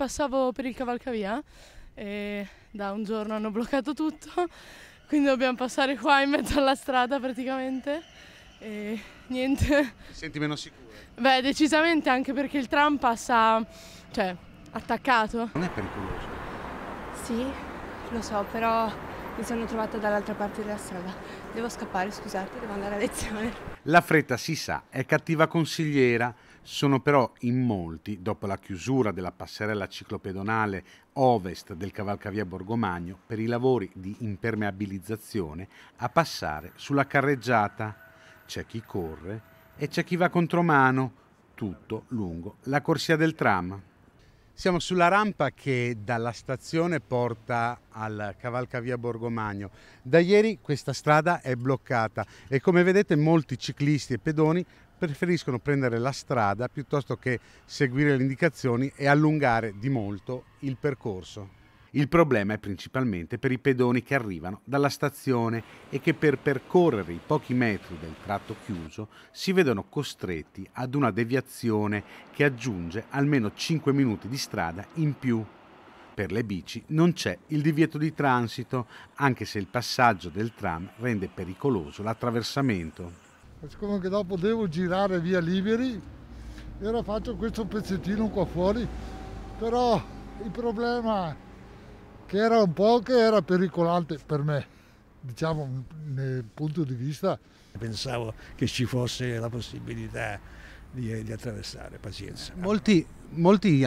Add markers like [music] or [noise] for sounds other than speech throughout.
passavo per il cavalcavia e da un giorno hanno bloccato tutto, [laughs] quindi dobbiamo passare qua in mezzo alla strada praticamente e niente. Ti senti meno sicuro? Beh, decisamente anche perché il tram passa, cioè, attaccato. Non è pericoloso? Sì, lo so, però mi sono trovata dall'altra parte della strada. Devo scappare, scusate, devo andare a lezione. La fretta, si sa, è cattiva consigliera sono però in molti, dopo la chiusura della passerella ciclopedonale ovest del cavalcavia Borgomagno, per i lavori di impermeabilizzazione, a passare sulla carreggiata. C'è chi corre e c'è chi va contromano, tutto lungo la corsia del tram. Siamo sulla rampa che dalla stazione porta al Cavalcavia Borgomagno. Da ieri questa strada è bloccata e come vedete molti ciclisti e pedoni preferiscono prendere la strada piuttosto che seguire le indicazioni e allungare di molto il percorso. Il problema è principalmente per i pedoni che arrivano dalla stazione e che per percorrere i pochi metri del tratto chiuso si vedono costretti ad una deviazione che aggiunge almeno 5 minuti di strada in più. Per le bici non c'è il divieto di transito, anche se il passaggio del tram rende pericoloso l'attraversamento. Secondo che dopo devo girare via liberi, e ora faccio questo pezzettino qua fuori, però il problema è che era un po' che era pericolante per me, diciamo nel punto di vista. Pensavo che ci fosse la possibilità di, di attraversare, pazienza. Molti, molti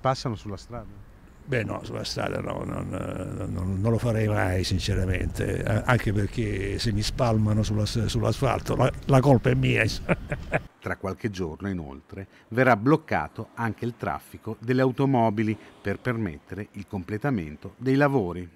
passano sulla strada. Beh no, sulla strada no, non, non, non, lo farei mai sinceramente, anche perché se mi spalmano sulla, sull'asfalto la, la colpa è mia. [laughs] Tra qualche giorno inoltre verrà bloccato anche il traffico delle automobili per permettere il completamento dei lavori.